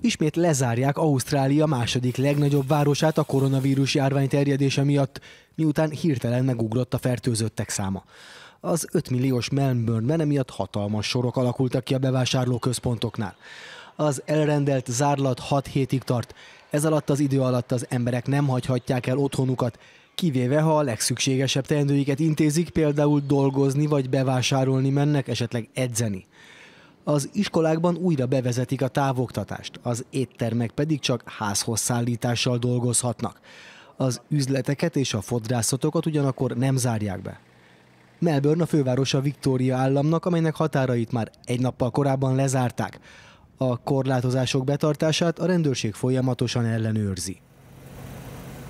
Ismét lezárják Ausztrália második legnagyobb városát a koronavírus járvány terjedése miatt, miután hirtelen megugrott a fertőzöttek száma. Az 5 milliós Melbourne-ben emiatt hatalmas sorok alakultak ki a bevásárlóközpontoknál. Az elrendelt zárlat 6 hétig tart, ez alatt az idő alatt az emberek nem hagyhatják el otthonukat, kivéve ha a legszükségesebb teendőiket intézik, például dolgozni vagy bevásárolni mennek, esetleg edzeni az iskolákban újra bevezetik a távoktatást, az éttermek pedig csak házhoz szállítással dolgozhatnak. Az üzleteket és a fodrászatokat ugyanakkor nem zárják be. Melbourne a fővárosa Victoria államnak, amelynek határait már egy nappal korábban lezárták. A korlátozások betartását a rendőrség folyamatosan ellenőrzi.